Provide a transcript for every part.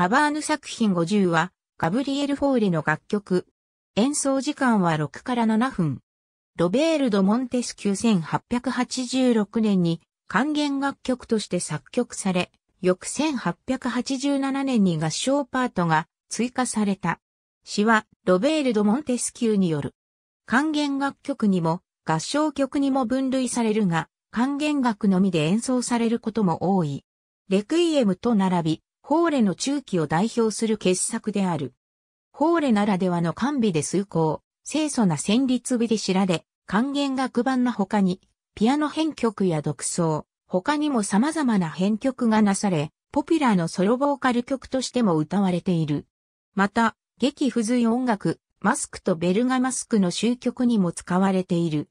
パバーヌ作品50は、ガブリエル・フォーレの楽曲。演奏時間は6から7分。ロベールド・モンテスキュ1886年に還元楽曲として作曲され、翌1887年に合唱パートが追加された。詩はロベールド・モンテスキューによる。還元楽曲にも合唱曲にも分類されるが、還元楽のみで演奏されることも多い。レクイエムと並び、ホーレの中期を代表する傑作である。ホーレならではの完備で崇高、清楚な旋律美で知られ、還元楽版な他に、ピアノ編曲や独奏、他にも様々な編曲がなされ、ポピュラーのソロボーカル曲としても歌われている。また、劇付随音楽、マスクとベルガマスクの終曲にも使われている。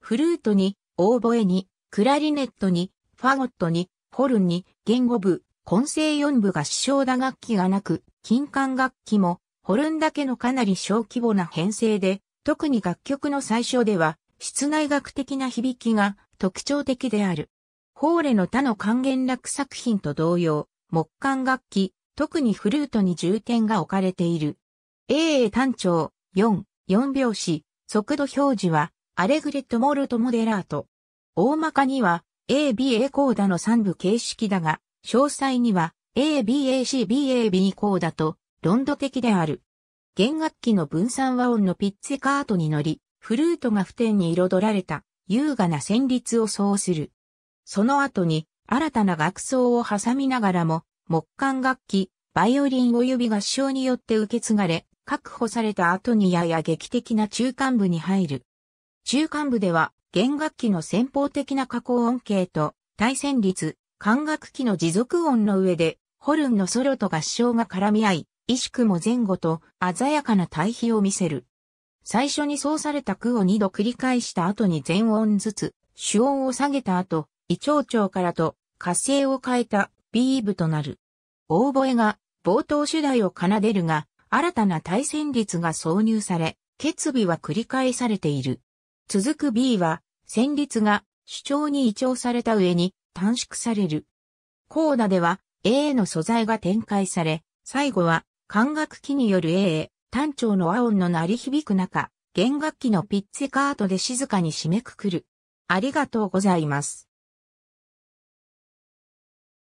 フルートに、オーボエに、クラリネットに、ファゴットに、ホルンに、言語部、混声四部合唱打楽器がなく、金管楽器も、ホルンだけのかなり小規模な編成で、特に楽曲の最初では、室内楽的な響きが特徴的である。ホーレの他の還元楽作品と同様、木管楽器、特にフルートに重点が置かれている。AA 単調、4、4拍子、速度表示は、アレグレットモルトモデラート。大まかには、A、B、A コーダの3部形式だが、詳細には ABACBAB 以降だと論度的である。弦楽器の分散和音のピッツェカートに乗り、フルートが普天に彩られた優雅な旋律を奏する。その後に新たな楽奏を挟みながらも、木管楽器、バイオリン及び合唱によって受け継がれ、確保された後にやや劇的な中間部に入る。中間部では弦楽器の先方的な加工音形と対旋律、管楽器の持続音の上で、ホルンのソロと合唱が絡み合い、意識も前後と鮮やかな対比を見せる。最初にそうされた句を二度繰り返した後に全音ずつ、主音を下げた後、胃腸腸からと火星を変えたビーブとなる。大声が冒頭主題を奏でるが、新たな対戦率が挿入され、決備は繰り返されている。続く B は、旋律が主張に移調された上に、短縮される。コーダでは A a の素材が展開され、最後は管楽器による A a 単調の和音の鳴り響く中、弦楽器のピッツェカートで静かに締めくくる。ありがとうございます。